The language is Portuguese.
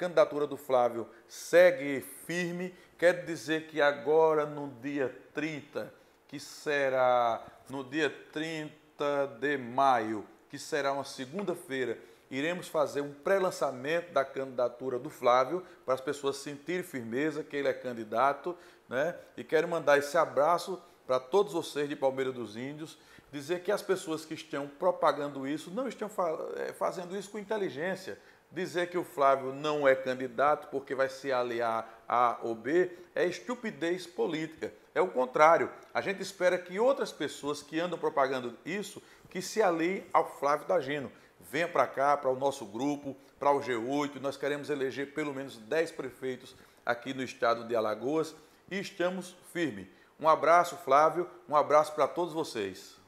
candidatura do Flávio segue firme, quer dizer que agora no dia 30, que será no dia 30 de maio, que será uma segunda-feira, iremos fazer um pré-lançamento da candidatura do Flávio para as pessoas sentirem firmeza que ele é candidato, né? E quero mandar esse abraço para todos vocês de Palmeira dos Índios, dizer que as pessoas que estão propagando isso não estão eh, fazendo isso com inteligência, Dizer que o Flávio não é candidato porque vai se aliar a ou B é estupidez política. É o contrário. A gente espera que outras pessoas que andam propagando isso que se aliem ao Flávio Dagino. Venha para cá, para o nosso grupo, para o G8. Nós queremos eleger pelo menos 10 prefeitos aqui no estado de Alagoas e estamos firmes. Um abraço, Flávio. Um abraço para todos vocês.